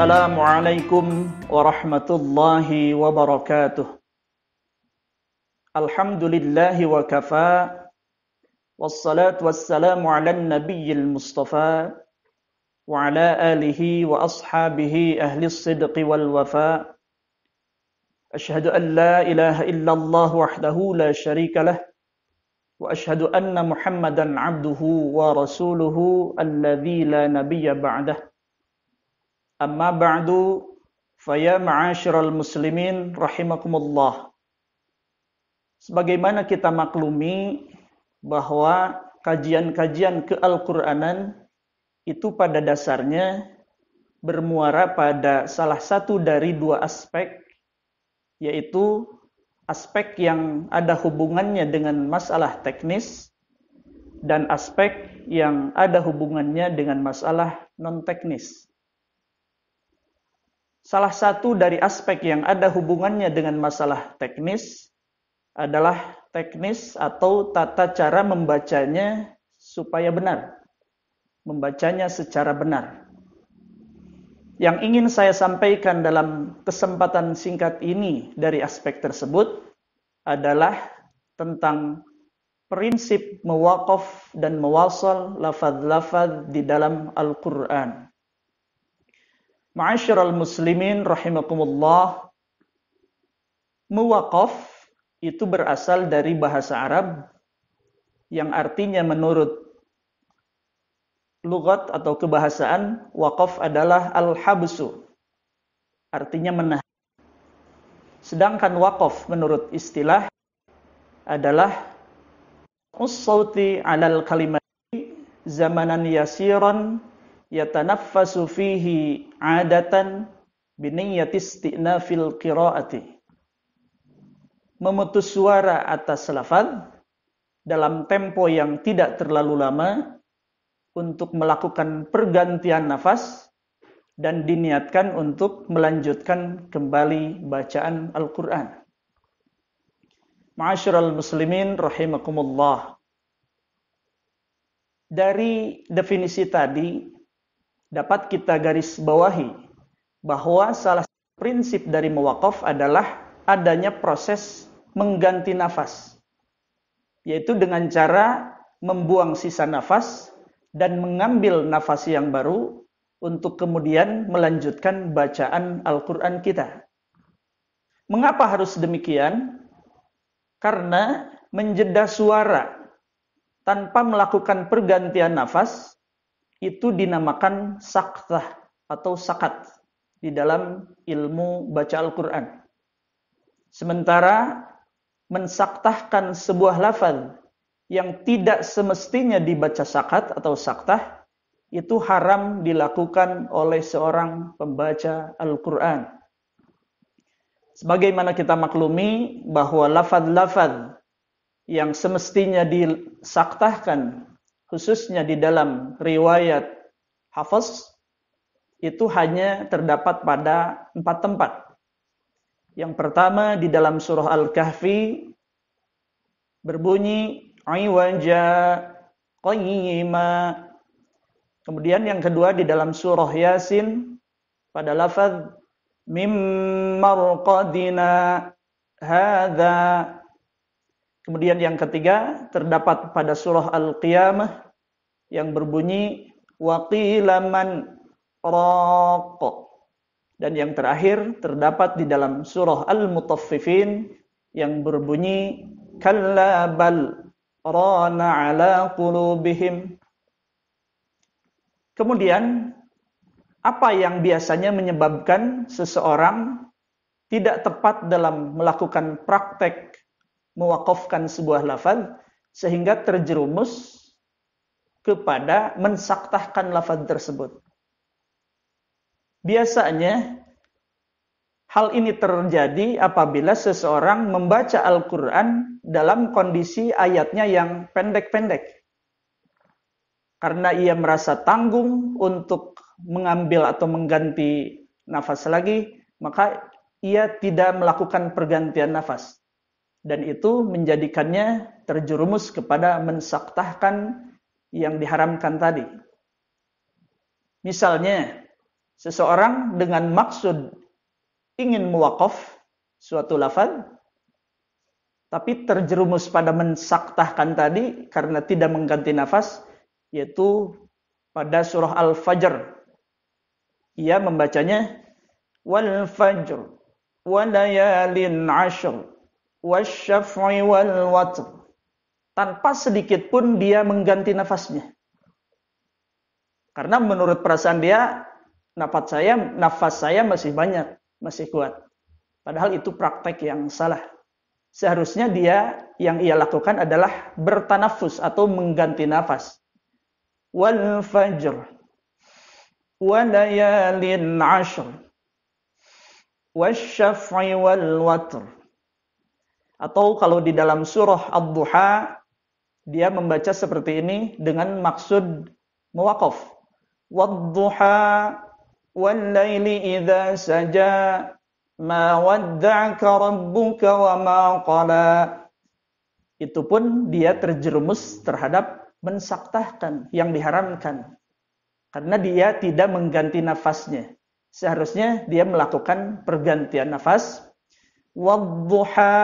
السلام عليكم ورحمة الله وبركاته الحمد لله وكفى والصلاة والسلام على النبي المصطفى وعلى آله وأصحابه أهل الصدق والوفاء أشهد أن لا إله إلا الله وحده لا شريك له وأشهد أن محمدا عبده ورسوله الذي لا نبي بعده Amma ba'du faya ma'asyiral muslimin rahimakumullah. Sebagaimana kita maklumi bahwa kajian-kajian keal-Quranan itu pada dasarnya bermuara pada salah satu dari dua aspek yaitu aspek yang ada hubungannya dengan masalah teknis dan aspek yang ada hubungannya dengan masalah non teknis. Salah satu dari aspek yang ada hubungannya dengan masalah teknis adalah teknis atau tata cara membacanya supaya benar. Membacanya secara benar. Yang ingin saya sampaikan dalam kesempatan singkat ini dari aspek tersebut adalah tentang prinsip mewakaf dan mewasal lafaz-lafaz di dalam Al-Quran. Ma'asyiral muslimin rahimakumullah. Muwaqaf itu berasal dari bahasa Arab yang artinya menurut lugat atau kebahasaan waqaf adalah al-habsu. Artinya menahan. Sedangkan waqaf menurut istilah adalah ussauti alal kalimati zamanan yasiran yatanaffasu fihi adatan biniyati istinafil qiraati memutus suara atas lafaz dalam tempo yang tidak terlalu lama untuk melakukan pergantian nafas dan diniatkan untuk melanjutkan kembali bacaan Al-Qur'an. Ma'asyiral muslimin rahimakumullah. Dari definisi tadi dapat kita garis bawahi bahwa salah satu prinsip dari mewakaf adalah adanya proses mengganti nafas, yaitu dengan cara membuang sisa nafas dan mengambil nafas yang baru untuk kemudian melanjutkan bacaan Al-Quran kita. Mengapa harus demikian? Karena menjeda suara tanpa melakukan pergantian nafas itu dinamakan saktah atau sakat di dalam ilmu baca Al-Quran. Sementara mensaktahkan sebuah lafal yang tidak semestinya dibaca sakat atau saktah itu haram dilakukan oleh seorang pembaca Al-Quran. Sebagaimana kita maklumi bahwa lafad-lafad yang semestinya disaktahkan khususnya di dalam riwayat Hafiz itu hanya terdapat pada empat tempat. Yang pertama di dalam surah Al-Kahfi berbunyi aiwaja qayyima. Kemudian yang kedua di dalam surah Yasin pada lafaz mim marqadina hadza Kemudian yang ketiga terdapat pada surah Al-Qiyamah yang berbunyi waqilaman raq. Dan yang terakhir terdapat di dalam surah Al-Mutaffifin yang berbunyi kalla bal rana ala qulubihim. Kemudian apa yang biasanya menyebabkan seseorang tidak tepat dalam melakukan praktek mewakafkan sebuah lafaz sehingga terjerumus kepada mensaktahkan lafaz tersebut. Biasanya hal ini terjadi apabila seseorang membaca Al-Qur'an dalam kondisi ayatnya yang pendek-pendek. Karena ia merasa tanggung untuk mengambil atau mengganti nafas lagi, maka ia tidak melakukan pergantian nafas dan itu menjadikannya terjerumus kepada mensaktahkan yang diharamkan tadi. Misalnya, seseorang dengan maksud ingin mewakaf suatu lafad, tapi terjerumus pada mensaktahkan tadi karena tidak mengganti nafas, yaitu pada surah Al-Fajr. Ia membacanya, wal fajr, walayalin ashur, wal watr. Tanpa sedikit pun dia mengganti nafasnya. Karena menurut perasaan dia, nafas saya, nafas saya masih banyak, masih kuat. Padahal itu praktek yang salah. Seharusnya dia yang ia lakukan adalah bertanafus atau mengganti nafas. Wal fajr walayalin ashr wasyaf'i wal watr atau kalau di dalam surah Ad-Duha, dia membaca seperti ini dengan maksud mewakaf. Wad-duha wal layli idha saja ma wadda'aka rabbuka wa ma qala. Itu pun dia terjerumus terhadap mensaktahkan yang diharamkan. Karena dia tidak mengganti nafasnya. Seharusnya dia melakukan pergantian nafas. Wadduha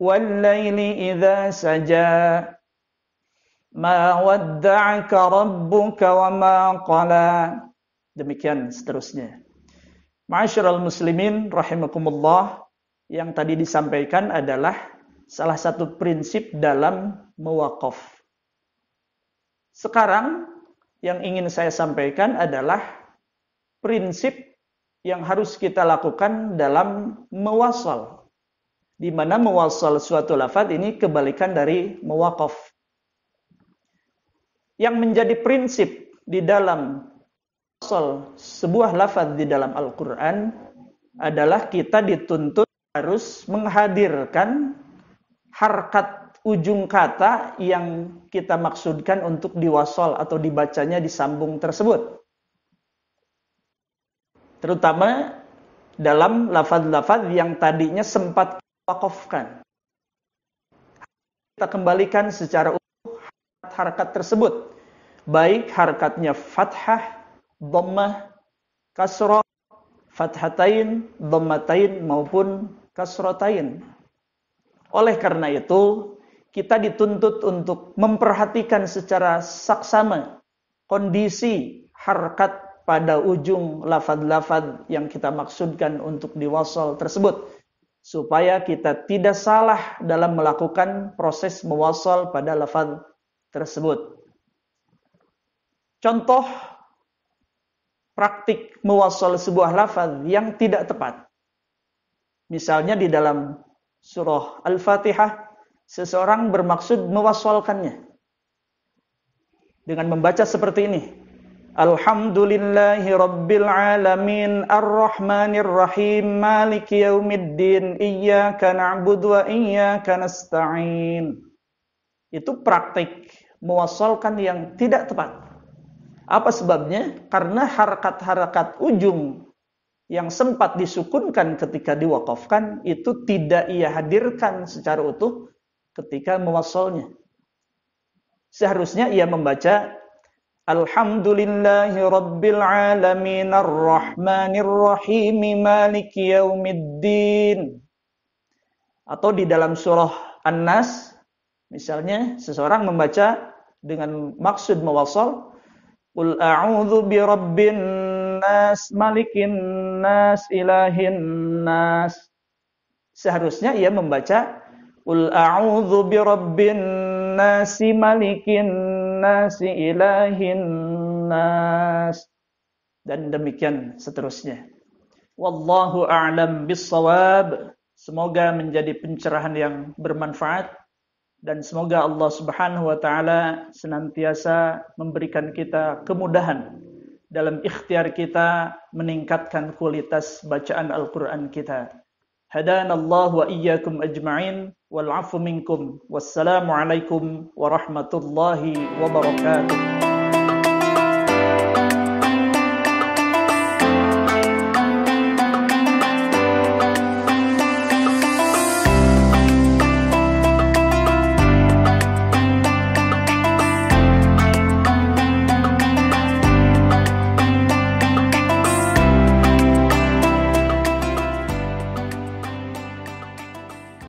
والليل إذا سجى ما ودعك ربك وما قلى demikian seterusnya Ma'asyiral muslimin rahimakumullah yang tadi disampaikan adalah salah satu prinsip dalam mewakaf. Sekarang yang ingin saya sampaikan adalah prinsip yang harus kita lakukan dalam mewasal di mana mewasal suatu lafad ini kebalikan dari mewakaf. Yang menjadi prinsip di dalam wasal sebuah lafad di dalam Al-Quran adalah kita dituntut harus menghadirkan harkat ujung kata yang kita maksudkan untuk diwasal atau dibacanya disambung tersebut. Terutama dalam lafad-lafad yang tadinya sempat wakafkan. Kita kembalikan secara utuh harkat tersebut. Baik harkatnya fathah, dhammah, kasrah, fathatain, dhammatain maupun kasratain. Oleh karena itu, kita dituntut untuk memperhatikan secara saksama kondisi harkat pada ujung lafad-lafad yang kita maksudkan untuk diwasal tersebut supaya kita tidak salah dalam melakukan proses mewasal pada lafaz tersebut. Contoh praktik mewasal sebuah lafaz yang tidak tepat. Misalnya di dalam surah Al-Fatihah, seseorang bermaksud mewasalkannya dengan membaca seperti ini. Alhamdulillahi Rabbil Alamin Ar-Rahmanir Rahim Maliki Yaumiddin Iyaka na'budu wa iyaka nasta'in Itu praktik Mewasalkan yang tidak tepat Apa sebabnya? Karena harakat-harakat ujung Yang sempat disukunkan ketika diwakafkan Itu tidak ia hadirkan secara utuh Ketika mewasalnya Seharusnya ia membaca Alhamdulillahi Rabbil Alamin Ar-Rahmanir Rahim Maliki Yaumiddin Atau di dalam surah An-Nas Misalnya seseorang membaca dengan maksud mewasal Qul a'udhu bi Rabbin Nas Malikin Nas Ilahin Nas Seharusnya ia membaca Qul a'udhu bi Rabbin Nas Malikin nasi ilahin nas dan demikian seterusnya. Wallahu a'lam bissawab. Semoga menjadi pencerahan yang bermanfaat dan semoga Allah Subhanahu wa taala senantiasa memberikan kita kemudahan dalam ikhtiar kita meningkatkan kualitas bacaan Al-Qur'an kita. هدانا الله وإياكم أجمعين والعفو منكم والسلام عليكم ورحمة الله وبركاته